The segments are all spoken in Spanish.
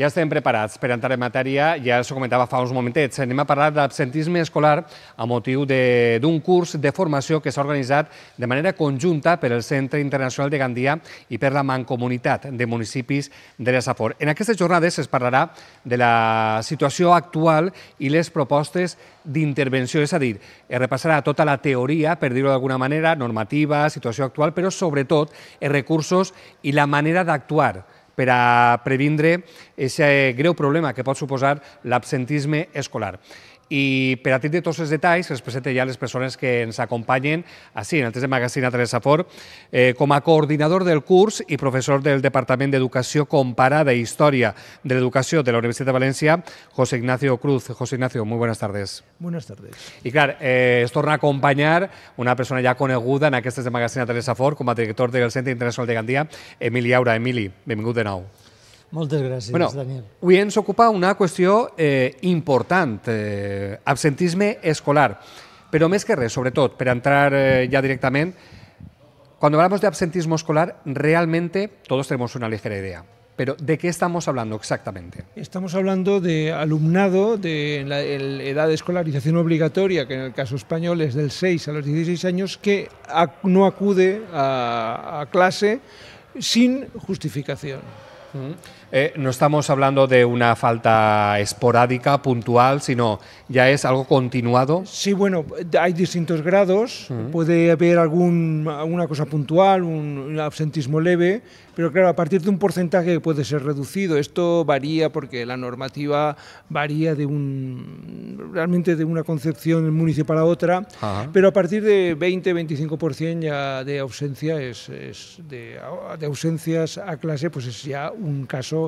Ja estem preparats per entrar en matèria, ja s'ho comentava fa uns momentets. Anem a parlar d'absentisme escolar a motiu d'un curs de formació que s'ha organitzat de manera conjunta per el Centre Internacional de Gandia i per la Mancomunitat de Municipis de l'Esafor. En aquestes jornades es parlarà de la situació actual i les propostes d'intervenció, és a dir, es repassarà tota la teoria, per dir-ho d'alguna manera, normativa, situació actual, però sobretot els recursos i la manera d'actuar per a previndre aquest greu problema que pot suposar l'absentisme escolar i per a tindre tots els detalls els presenta ja les persones que ens acompanyen així, en el test de magazine Teresa Fort, eh, com a coordinador del curs i professor del Departament d'Educació Comparada i Història de l'Educació de la Universitat de València, José Ignacio Cruz. José Ignacio, muy buenas tardes. Buenas tardes. I clar, eh, es torna a acompanyar una persona ja coneguda en aquestes de magazine Teresa Fort com a director del Centre Internacional de Gandia, Emili Aura. Emili, benvingut de nou. Muchas gracias, bueno, Daniel. Avui ens ocupa una cuestión eh, importante: eh, absentismo escolar. Pero més que res, sobretot, per entrar ya eh, directamente. cuando hablamos de absentismo escolar, realmente todos tenemos una ligera idea. Pero ¿de qué estamos hablando exactamente? Estamos hablando de alumnado de la edad de escolarización obligatoria, que en el caso español es del 6 a los 16 años, que no acude a, clase sin justificación. Mm. Eh, no estamos hablando de una falta esporádica, puntual, sino ya es algo continuado. Sí, bueno, hay distintos grados. Puede haber algún, alguna cosa puntual, un, absentismo leve, pero claro, a partir de un porcentaje que puede ser reducido. Esto varía porque la normativa varía de un, realmente de una concepción municipal a otra, pero a partir de 20-25% ya de ausencia es de, de ausencias a clase, pues es ya un caso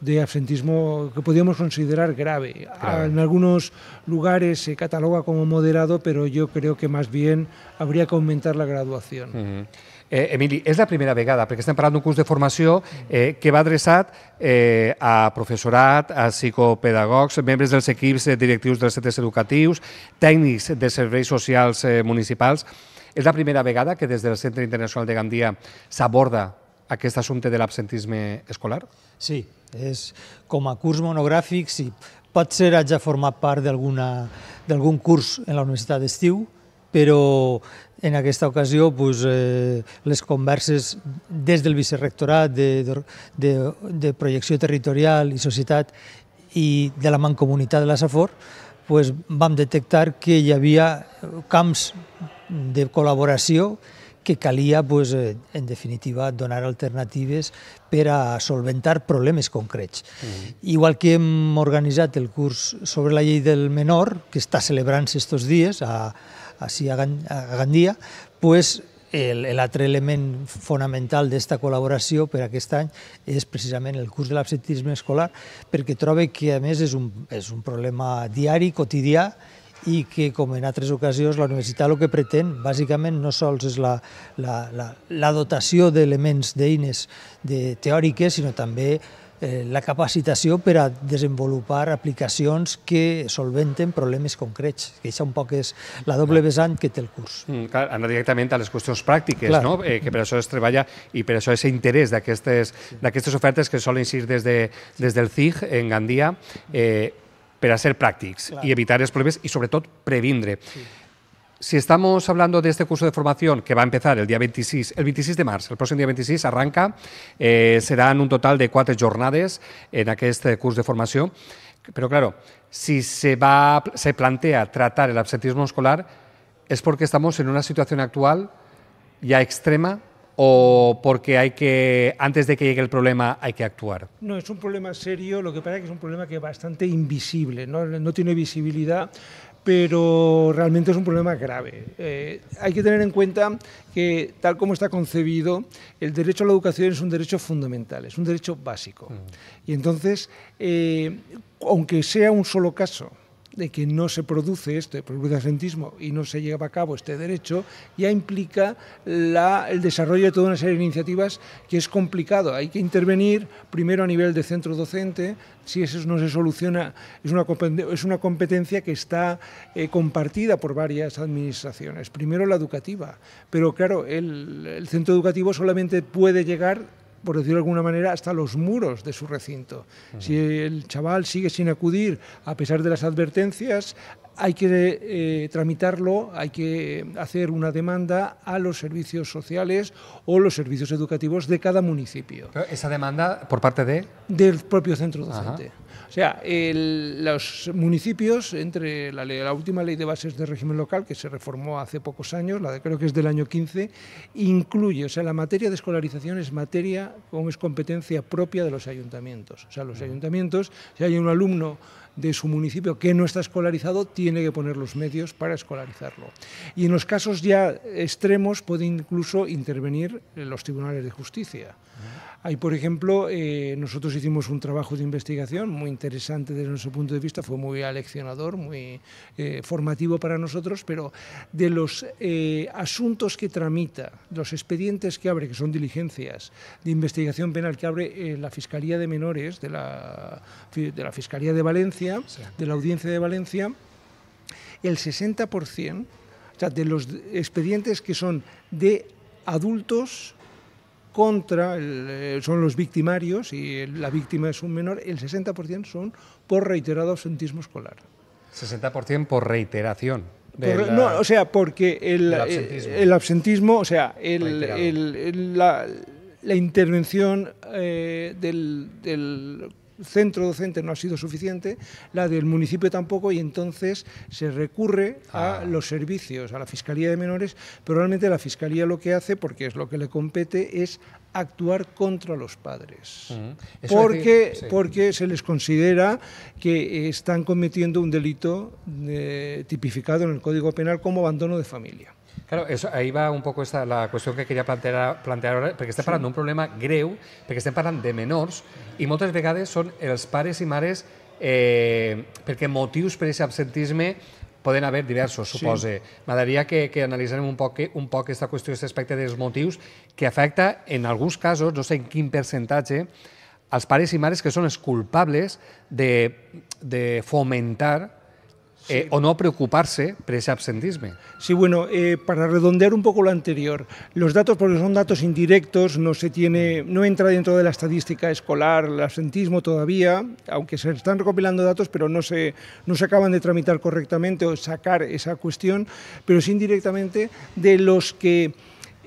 de absentismo que podríamos considerar grave. Claro. En algunos lugares se cataloga como moderado, pero yo creo que más bien habría que aumentar la graduación. Uh -huh. Eh, Emili, és la primera vegada, perquè estem parlant d'un curs de formació eh, que va adreçat eh, a professorat, a psicopedagogs, membres dels equips eh, directius dels centres educatius, tècnics de serveis socials eh, municipals. És la primera vegada que des del Centre Internacional de Gandia s'aborda aquest assumpte de l'absentisme escolar? Sí, és com a curs monogràfic, sí, ser haig de formar part d'algun curs en la Universitat d'Estiu, però en aquesta ocasió pues, eh, les converses des del vicerrectorat de, de, de, projecció territorial i societat i de la mancomunitat de la Safor pues, vam detectar que hi havia camps de col·laboració que calia, pues, eh, en definitiva, donar alternatives per a solventar problemes concrets. Mm -hmm. Igual que hem organitzat el curs sobre la llei del menor, que està celebrant-se aquests dies a, a, a Gandia, pues, l'altre el, element fonamental d'esta col·laboració per aquest any és precisament el curs de l'absentisme escolar, perquè trobo que, a més, és un, és un problema diari, quotidià, i que, com en altres ocasions, la universitat el que pretén, bàsicament, no sols és la, la, la, la dotació d'elements, d'eines de teòriques, sinó també eh, la capacitació per a desenvolupar aplicacions que solventen problemes concrets, que això un poc és la doble vessant que té el curs. Mm, clar, anar directament a les qüestions pràctiques, clar. no? Eh, que per això es treballa i per això és interès d'aquestes ofertes que solen ser des, de, des del CIG en Gandia. Eh, per a ser pràctics claro. i evitar els problemes i, sobretot, previndre. Sí. Si estamos hablando de este curso de formación que va a empezar el día 26, el 26 de març, el próximo dia 26 arranca, eh, serán un total de quatre jornades en aquest eh, curs de formació, però, claro, si se, va, se plantea tratar el absentismo escolar es porque estamos en una situación actual ya extrema o porque hay que, antes de que llegue el problema, hay que actuar? No, es un problema serio, lo que pasa es que es un problema que es bastante invisible, no, tiene visibilidad, pero realmente es un problema grave. Eh, hay que tener en cuenta que, tal como está concebido, el derecho a la educación es un derecho fundamental, es un derecho básico. Mm. Y entonces, eh, aunque sea un solo caso, de que no se produce este asentismo y no se lleva a cabo este derecho, ya implica el desarrollo de toda una serie de iniciativas que es complicado. Hay que intervenir primero a nivel de centro docente, si eso no se soluciona, es una, es una competencia que está eh, compartida por varias administraciones. Primero la educativa, pero claro, el centro educativo solamente puede llegar por decirlo de alguna manera, hasta los muros de su recinto. Si el chaval sigue sin acudir a pesar de las advertencias, hay que eh, tramitarlo, hay que hacer una demanda a los servicios sociales o los servicios educativos de cada municipio. esa demanda por parte de... Del propio centro docente. O sea, los municipios, entre la, última ley de bases de régimen local, que se reformó hace pocos años, la de, creo que es del año 15, incluye, o sea, la materia de escolarización es materia, es competencia propia de los ayuntamientos. O sea, los ayuntamientos, si hay un alumno de su municipio que no está escolarizado tiene que poner los medios para escolarizarlo. Y en los casos ya extremos puede incluso intervenir los tribunales de justicia. Hay, por ejemplo, eh, nosotros hicimos un trabajo de investigación muy interesante desde nuestro punto de vista, fue muy aleccionador, muy eh, formativo para nosotros, pero de los eh, asuntos que tramita, los expedientes que abre, que son diligencias de investigación penal que abre la Fiscalía de Menores de la, de la Fiscalía de Valencia, de la audiencia de Valencia, el 60%, de los expedientes que son de adultos contra, eh, son los victimarios y la víctima es un menor, el 60% son por reiterado absentismo escolar. 60% por reiteración. no, o sea, porque el, eh, absentismo. o sea, la, intervención eh, del centro docente no ha sido suficiente, la del municipio tampoco, y entonces se recurre a ah. los servicios, a la Fiscalía de Menores, pero realmente la Fiscalía lo que hace, porque es lo que le compete, es actuar contra los padres, porque, porque se les considera que están cometiendo un delito eh, tipificado en el Código Penal como abandono de familia. Claro, eso, ahí va un poco esta, la qüestió que queria plantear, plantear ara, perquè estem sí. parlant d'un problema greu, perquè estem parlant de menors, i moltes vegades són els pares i mares eh, perquè motius per aquest absentisme poden haver diversos, suposa. Sí. M'agradaria que, que analitzem un poc, un poc aquesta qüestió, aquest aspecte dels motius, que afecta, en alguns casos, no sé en quin percentatge, els pares i mares que són els culpables de, de fomentar Eh, o no preocuparse por ese absentismo. Sí, bueno, eh, para redondear un poco lo anterior, los datos, porque son datos indirectos, no se tiene, no entra dentro de la estadística escolar el absentismo todavía, aunque se están recopilando datos, pero no se, no se acaban de tramitar correctamente o sacar esa cuestión, pero es indirectamente de los que...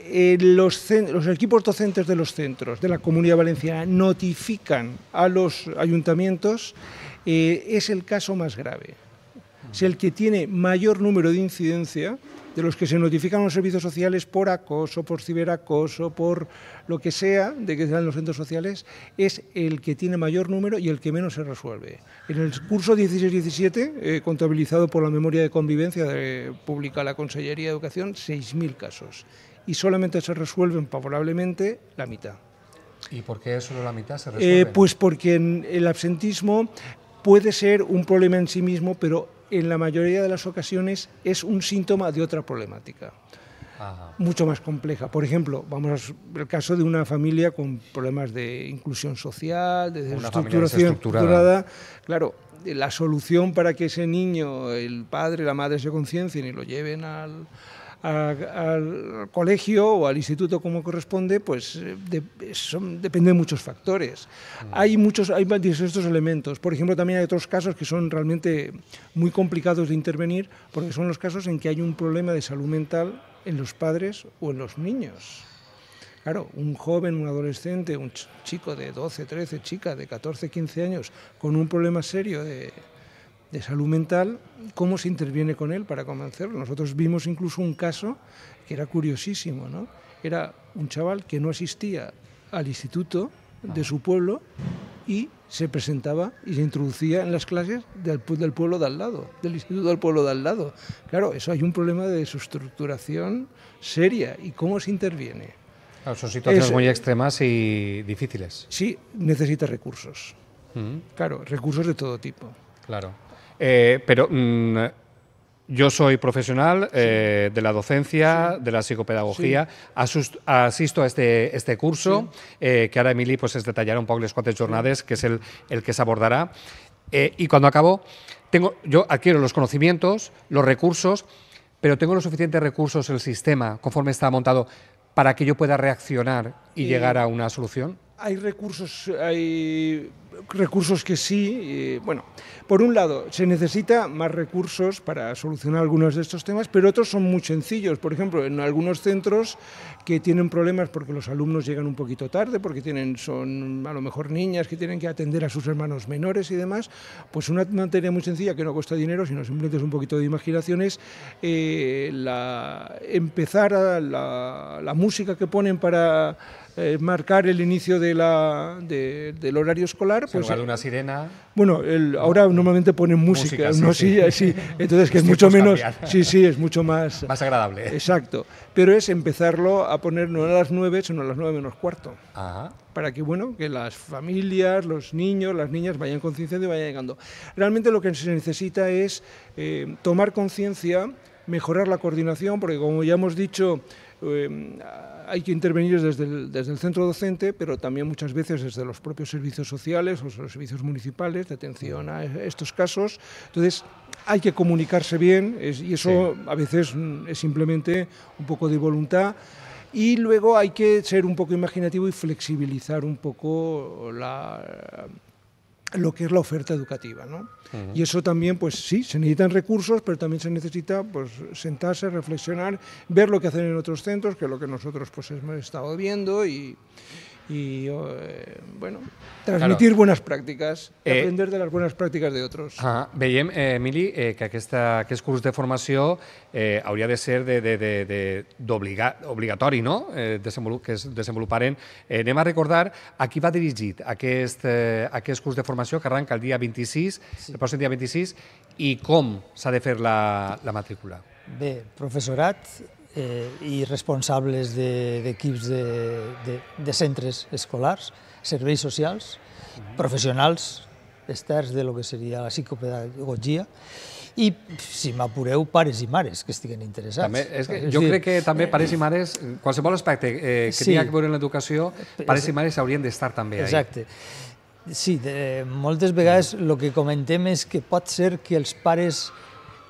Eh, los, los, equipos docentes de los centros de la Comunidad Valenciana notifican a los ayuntamientos, es el caso más grave. Si el que tiene mayor número de incidencia de los que se notifican los servicios sociales por acoso, por ciberacoso, por lo que sea de que sean los centros sociales, es el que tiene mayor número y el que menos se resuelve. En el curso 16-17, eh, contabilizado por la memoria de convivencia de, la Consellería de Educación, 6.000 casos y solamente se resuelven favorablemente la mitad. ¿Y por qué solo la mitad se eh, resuelve? pues porque el absentismo puede ser un problema en sí mismo, pero en la mayoría de las ocasiones es un síntoma de otra problemática. mucho más compleja. Por ejemplo, vamos al caso de una familia con problemas de inclusión social, de desestructuración estructurada. Claro, la solución para que ese niño, el padre, la madre se conciencien y lo lleven al, al colegio o al instituto como corresponde, pues eh, depende de muchos factores. Mm. Hay muchos, hay estos elementos. Por ejemplo, también hay otros casos que son realmente muy complicados de intervenir, porque son los casos en que hay un problema de salud mental en los padres o en los niños. Claro, un joven, un adolescente, un chico de 12, 13, chica de 14, 15 años, con un problema serio de, de salud mental, cómo se interviene con él para convencerlo. Nosotros vimos incluso un caso que era curiosísimo, ¿no? Era un chaval que no asistía al instituto de su pueblo y se presentaba y se introducía en las clases del, del, pueblo de al lado, del instituto del pueblo de al lado. Claro, eso hay un problema de su estructuración seria y cómo se interviene. son situaciones muy extremas y difíciles. Sí, necesita recursos. Claro, recursos de todo tipo. Claro. Eh, pero mm, yo soy profesional eh, de la docencia, de la psicopedagogía, asisto a este, este curso, eh, que ahora Emily pues, es detallará un poco las cuatro jornadas, que es el, el que se abordará. y cuando acabo, tengo, yo adquiero los conocimientos, los recursos, pero tengo los suficientes recursos, el sistema, conforme está montado, para que yo pueda reaccionar y llegar a una solución hay recursos, hay recursos que sí. bueno, por un lado, se necesita más recursos para solucionar algunos de estos temas, pero otros son muy sencillos. Por ejemplo, en algunos centros que tienen problemas porque los alumnos llegan un poquito tarde, porque tienen, son a lo mejor niñas que tienen que atender a sus hermanos menores y demás, pues una materia muy sencilla que no cuesta dinero, sino simplemente es un poquito de imaginación, es eh, la, empezar a la música que ponen para eh, marcar el inicio de la, del horario escolar. Pues, una sirena. Bueno, ahora normalmente ponen música, no, sí, eh, entonces que es mucho menos, sí, sí, es mucho más... Más agradable. Exacto, pero es empezarlo a poner no a las nueve, sino a las nueve menos cuarto. Para que, bueno, que las familias, los niños, las niñas vayan concienciando y vayan llegando. Realmente lo que se necesita es eh, tomar conciencia, mejorar la coordinación, porque como ya hemos dicho, hay que intervenir desde el, desde el centro docente, pero también muchas veces desde los propios servicios sociales o los servicios municipales de atención a e-, estos casos. Entonces, hay que comunicarse bien y eso a veces mm, es simplemente un poco de voluntad. Y luego hay que ser un poco imaginativo y flexibilizar un poco la, lo que es la oferta educativa. ¿no? Y eso también, pues sí, se necesitan recursos, pero también se necesita pues, sentarse, reflexionar, ver lo que hacen en otros centros, que es lo que nosotros pues, hemos estado viendo y, y eh, bueno, transmitir claro. buenas prácticas, eh, aprender de las prácticas pràctiques otros. Ah, veiem, eh, Emili, eh, que aquesta, aquest curs de formació eh, hauria de ser de, de, de, de, obliga, obligatori, no? Eh, desenvolup, que es desenvoluparen. Eh, anem a recordar a qui va dirigit aquest, eh, aquest curs de formació que arranca el dia 26, sí. el pròxim dia 26, i com s'ha de fer la, la matrícula? Bé, professorat eh, i responsables d'equips de, de, de, de centres escolars, serveis socials, professionals externs de lo que seria la psicopedagogia, i, si m'apureu, pares i mares que estiguen interessats. També, és que, jo crec que també eh, pares i mares, qualsevol aspecte eh, que sí. tingui a veure amb l'educació, eh, pares i mares haurien d'estar també ahí. Exacte. Sí, de, moltes vegades el mm. que comentem és que pot ser que els pares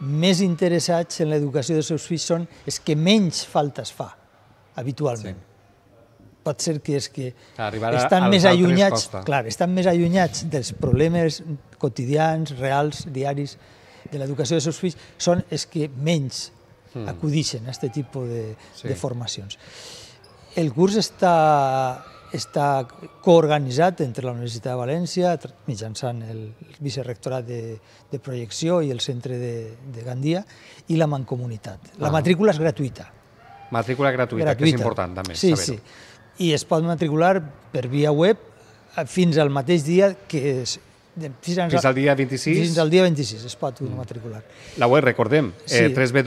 més interessats en l'educació dels seus fills són els que menys faltes fa, habitualment. Sí. Pot ser que és que estan més allunyats, costa. clar, estan més allunyats dels problemes quotidians, reals, diaris de l'educació dels seus fills, són els que menys hmm. acudixen a aquest tipus de, sí. de formacions. El curs està està coorganitzat entre la Universitat de València, mitjançant el vicerrectorat de, de projecció i el centre de, de Gandia, i la Mancomunitat. La ah. matrícula és gratuïta. Matrícula gratuïta, gratuïta, que és important també sí, saber-ho. Sí. I es pot matricular per via web fins al mateix dia que és fins, fins al dia 26? Fins al dia 26 es pot mm. matricular. La web, recordem, eh, sí. eh,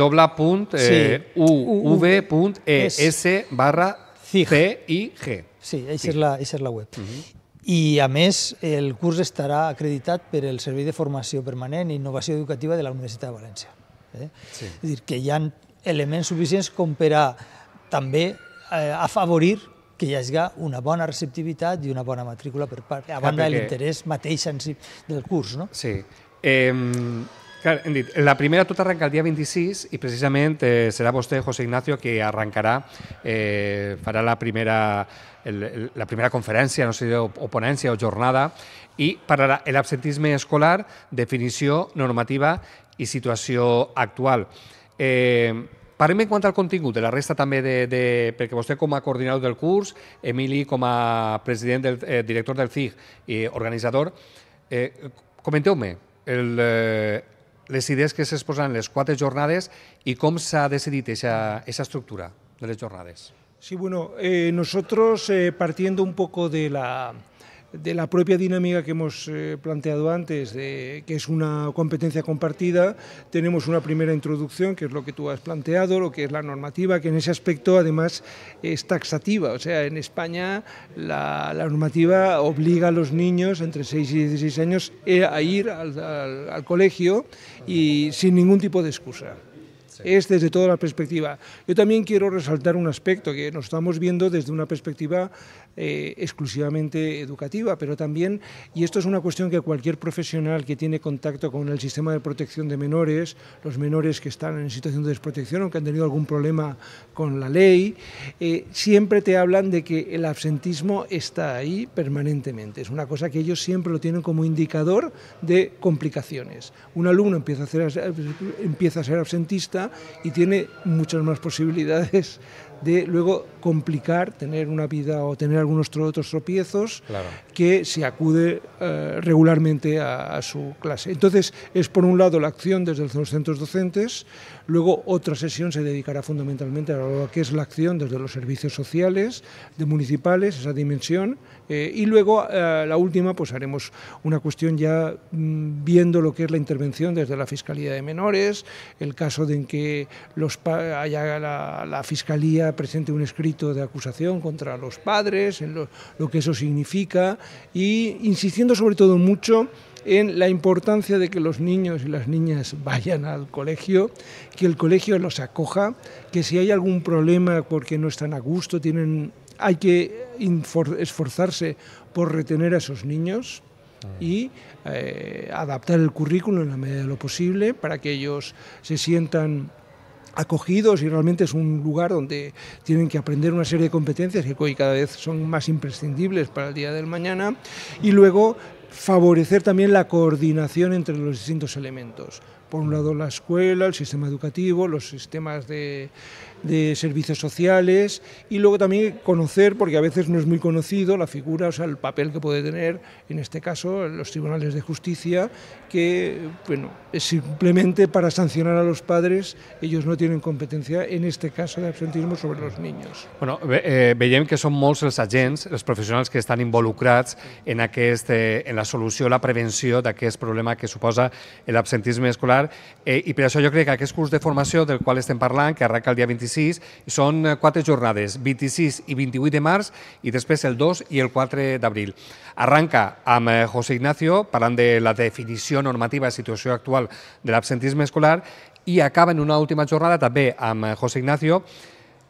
www.uv.es barra CIG. Sí, això sí. és, la, és la web. Uh -huh. I, a més, el curs estarà acreditat per el Servei de Formació Permanent i Innovació Educativa de la Universitat de València. Eh? Sí. És dir, que hi ha elements suficients com per a també eh, afavorir que hi hagi una bona receptivitat i una bona matrícula per part, a banda de l'interès mateix en si del curs. No? Sí. Eh, Clar, hem dit, la primera tot arrenca el dia 26 i precisament eh, serà vostè, José Ignacio, que arrencarà, eh, farà la primera, el, el, la primera conferència, no sé, o, o ponència o jornada, i parlarà l'absentisme escolar, definició, normativa i situació actual. Eh, Parlem en quant al contingut de la resta també, de, de, perquè vostè com a coordinador del curs, Emili com a president del eh, director del CIG i eh, organitzador, eh, comenteu-me el, eh, les idees que s'exposen les quatre jornades i com s'ha decidit aquesta estructura de les jornades. Sí, bueno, eh, nosotros eh, partiendo un poco de la, de la propia dinámica que hemos eh, planteado antes, de, que es una competencia compartida, tenemos una primera introducción, que es lo que tú has planteado, lo que es la normativa, que en ese aspecto además es taxativa. O sea, en España la, normativa obliga a los niños entre 6 y 16 años eh, a ir al, colegio y sin ningún tipo de excusa. es desde toda la perspectiva. Yo también quiero resaltar un aspecto que nos estamos viendo desde una perspectiva eh, exclusivamente educativa, pero también, y esto es una cuestión que cualquier profesional que tiene contacto con el sistema de protección de menores, los menores que están en situación de desprotección o que han tenido algún problema con la ley, eh, siempre te hablan de que el absentismo está ahí permanentemente. Es una cosa que ellos siempre lo tienen como indicador de complicaciones. Un alumno empieza a, ser, empieza a ser absentista y tiene muchas más posibilidades de luego complicar tener una vida o tener algunos otros tropiezos que se acude eh, regularmente a, su clase. Entonces, es por un lado la acción desde los centros docentes, luego otra sesión se dedicará fundamentalmente a lo que es la acción desde los servicios sociales, de municipales, esa dimensión, eh, y luego eh, la última, pues haremos una cuestión ya mm, viendo lo que es la intervención desde la Fiscalía de Menores, el caso de en que los haya la Fiscalía presente un escrito de acusación contra los padres, en lo, que eso significa, y insistiendo sobre todo mucho en la importancia de que los niños y las niñas vayan al colegio, que el colegio los acoja, que si hay algún problema porque no están a gusto, tienen, hay que esforzarse por retener a esos niños y eh, adaptar el currículo en la medida de lo posible para que ellos se sientan acogidos y realmente es un lugar donde tienen que aprender una serie de competencias que hoy cada vez son más imprescindibles para el día del mañana y luego favorecer también la coordinación entre los distintos elementos por un lado la escuela, el sistema educativo, los sistemas de, de servicios sociales y luego también conocer, porque a veces no es muy conocido, la figura, o sea, el papel que puede tener, en este caso, los tribunales de justicia, que, bueno, es simplemente para sancionar a los padres, ellos no tienen competencia, en este caso, de absentismo sobre los niños. Bueno, veíamos eh, que son molts els agents, els professionals que están involucrados en, aquest, solución, eh, en la solució, la prevenció d'aquest problema que suposa absentismo escolar particular eh, i per això jo crec que aquest curs de formació del qual estem parlant, que arranca el dia 26, són eh, quatre jornades, 26 i 28 de març i després el 2 i el 4 d'abril. Arranca amb eh, José Ignacio parlant de la definició normativa de situació actual de l'absentisme escolar i acaba en una última jornada també amb eh, José Ignacio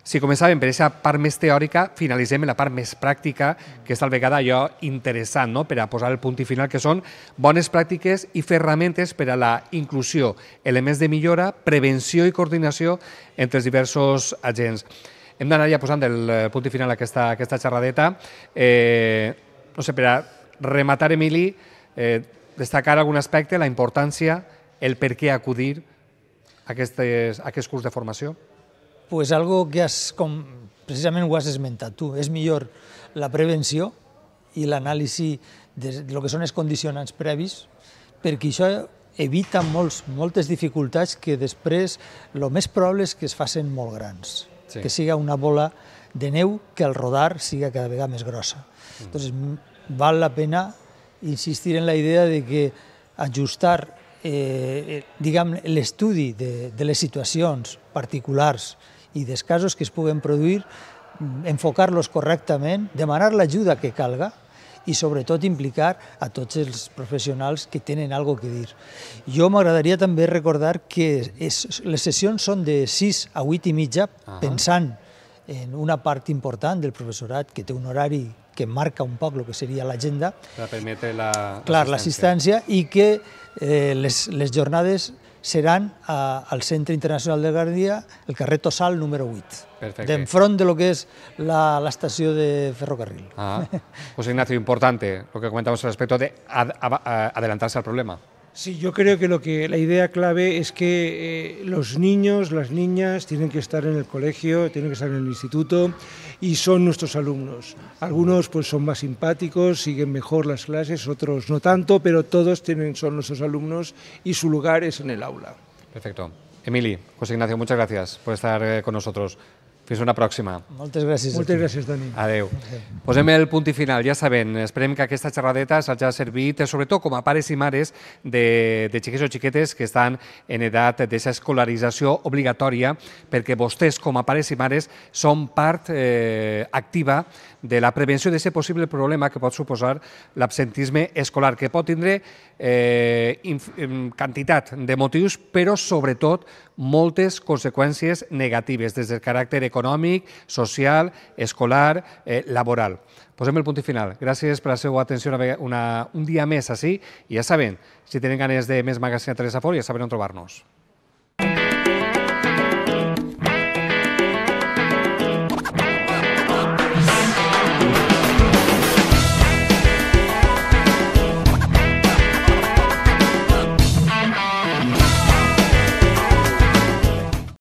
si començàvem per aquesta part més teòrica, finalitzem en la part més pràctica, que és tal vegada allò interessant no? per a posar el punt i final, que són bones pràctiques i ferramentes per a la inclusió, elements de millora, prevenció i coordinació entre els diversos agents. Hem d'anar ja posant el eh, punt i final a aquesta, a aquesta xerradeta. Eh, no sé, per a rematar, Emili, eh, destacar algun aspecte, la importància, el per què acudir a aquestes, a aquest curs de formació? pues algo que has, com precisament ho has esmentat tu, és millor la prevenció i l'anàlisi de lo que són els condicionants previs, perquè això evita molts, moltes dificultats que després el més probable és que es facin molt grans, sí. que siga una bola de neu que al rodar siga cada vegada més grossa. Mm. Entonces, val la pena insistir en la idea de que ajustar eh, eh, l'estudi de, de les situacions particulars i dels casos que es puguen produir, mm, enfocar-los correctament, demanar l'ajuda que calga, i sobretot implicar a tots els professionals que tenen alguna que dir. Jo m'agradaria també recordar que es, les sessions són de 6 a 8 i mitja, uh -huh. pensant en una part important del professorat que té un horari que marca un poc el que seria l'agenda. Per permetre la... Clar, l'assistència i que eh, les, les jornades ...serán al Centro Internacional de Guardia... el Carreto Sal número 8, enfrente de lo que es la estación de ferrocarril. Pues José Ignacio, importante lo que comentamos al respecto de adelantarse al problema. Sí, yo creo que, lo que la idea clave es que eh, los niños, las niñas tienen que estar en el colegio, tienen que estar en el instituto y son nuestros alumnos. Algunos pues son más simpáticos, siguen mejor las clases, otros no tanto, pero todos tienen, son nuestros alumnos y su lugar es en el aula. Perfecto. Emily, José Ignacio, muchas gracias por estar eh, con nosotros. Fins una pròxima. Moltes gràcies. Moltes gràcies, Dani. Adéu. Posem el punt i final, ja sabem. Esperem que aquesta xerradeta s'ha ja servit, sobretot com a pares i mares de, de xiquets o xiquetes que estan en edat d'aquesta escolarització obligatòria, perquè vostès, com a pares i mares, són part eh, activa de la prevenció d'aquest possible problema que pot suposar l'absentisme escolar, que pot tindre eh, quantitat de motius, però sobretot moltes conseqüències negatives, des del caràcter econòmic, social, escolar, eh, laboral. Posem el punt final. Gràcies per la seva atenció una, una, un dia més així. I ja saben, si tenen ganes de més a Teresa Fort, ja saben on trobar-nos.